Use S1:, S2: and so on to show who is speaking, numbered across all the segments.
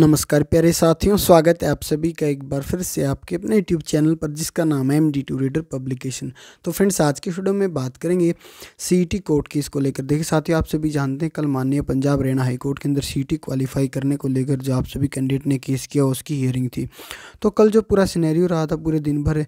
S1: नमस्कार प्यारे साथियों स्वागत है आप सभी का एक बार फिर से आपके अपने यूट्यूब चैनल पर जिसका नाम है M D two reader publication तो फ्रेंड्स आज के वीडियो में बात करेंगे सीईटी कोर्ट e की इसको लेकर देखिए साथियों आप सभी जानते हैं कल माननीय पंजाब हरियाणा हाईकोर्ट के अंदर सीईटी क्वालिफाई e करने को लेकर जो आप सभी कैंडिडेट ने केस किया उसकी हियरिंग थी तो कल जो पूरा सीनेरियो रहा था पूरे दिन भर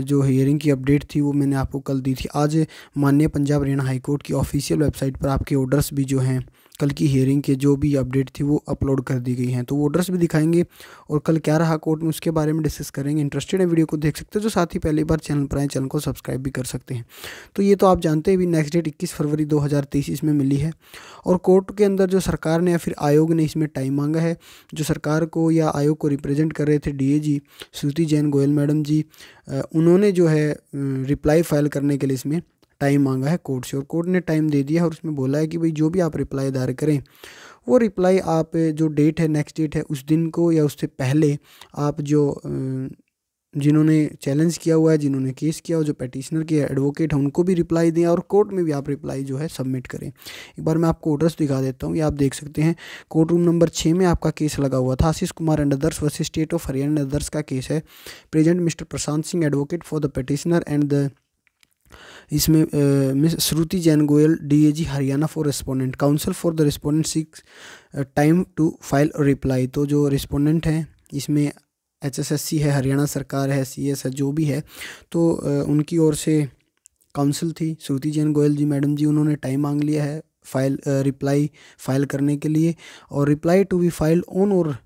S1: जो हियरिंग की अपडेट थी वो मैंने आपको कल दी थी आज माननीय पंजाब हरियाणा हाईकोर्ट की ऑफिशियल वेबसाइट पर आपके ऑर्डर्स भी जो हैं कल की हेयरिंग के जो भी अपडेट थी वो अपलोड कर दी गई हैं तो वो ऑर्डर्स भी दिखाएंगे और कल क्या रहा कोर्ट में उसके बारे में डिस्कस करेंगे इंटरेस्टेड है वीडियो को देख सकते हो जो साथ ही पहली बार चैनल पर आए चैनल को सब्सक्राइब भी कर सकते हैं तो ये तो आप जानते हैं भी नेक्स्ट डेट इक्कीस फरवरी दो इसमें मिली है और कोर्ट के अंदर जो सरकार ने या फिर आयोग ने इसमें टाइम मांगा है जो सरकार को या आयोग को रिप्रेजेंट कर रहे थे D G Shruti Jain Goyal madam ji उन्होंने जो है रिप्लाई फाइल करने के लिए इसमें टाइम मांगा है कोर्ट से और कोर्ट ने टाइम दे दिया और उसमें बोला है कि भाई जो भी आप रिप्लाई दायर करें वो रिप्लाई आप जो डेट है नेक्स्ट डेट है उस दिन को या उससे पहले आप जो जिन्होंने चैलेंज किया हुआ है जिन्होंने केस किया और जो पेटिशनर के एडवोकेट हैं उनको भी रिप्लाई दें और कोर्ट में भी आप रिप्लाई जो है सबमिट करें एक बार मैं आपको ऑर्डर्स दिखा देता हूँ ये आप देख सकते हैं कोर्ट रूम नंबर छः में आपका केस लगा हुआ था Ashish Kumar and others versus state of Haryana others का केस है present mister Prashant Singh advocate for the petitioner and the इसमें miss Shruti Jain Goyal DAG Haryana for respondent counsel for the respondent seeks time to file reply तो जो रिस्पोंडेंट हैं इसमें एचएसएससी है हरियाणा सरकार है सीएस है जो भी है तो उनकी ओर से काउंसिल थी श्रुति जैन गोयल जी मैडम जी उन्होंने टाइम मांग लिया है फाइल रिप्लाई फाइल करने के लिए और reply to be file on और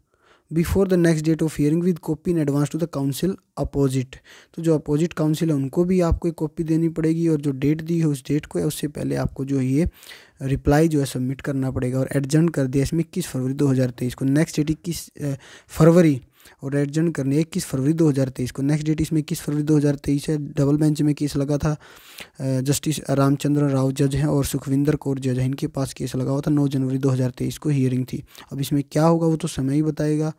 S1: before the next date of hearing with copy in advance to the counsel opposite तो जो अपोजिट काउंसिल है उनको भी आपको एक कॉपी देनी पड़ेगी और जो डेट दी है उस डेट को है उससे पहले आपको जो ये रिप्लाई जो है सबमिट करना पड़ेगा और एडजेंट कर दिया इसमें इक्कीस फरवरी 2023 को नेक्स्ट डेट इक्कीस फरवरी और एडजन करने इक्कीस फरवरी 2023 को नेक्स्ट डेट इसमें इक्कीस फरवरी 2023 है डबल बेंच में केस लगा था जस्टिस रामचंद्र राव जज हैं और सुखविंदर कौर जज हैं इनके पास केस लगा हुआ था नौ जनवरी 2023 को हियरिंग थी अब इसमें क्या होगा वो तो समय ही बताएगा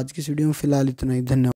S1: आज की इस वीडियो में फिलहाल इतना ही धन्यवाद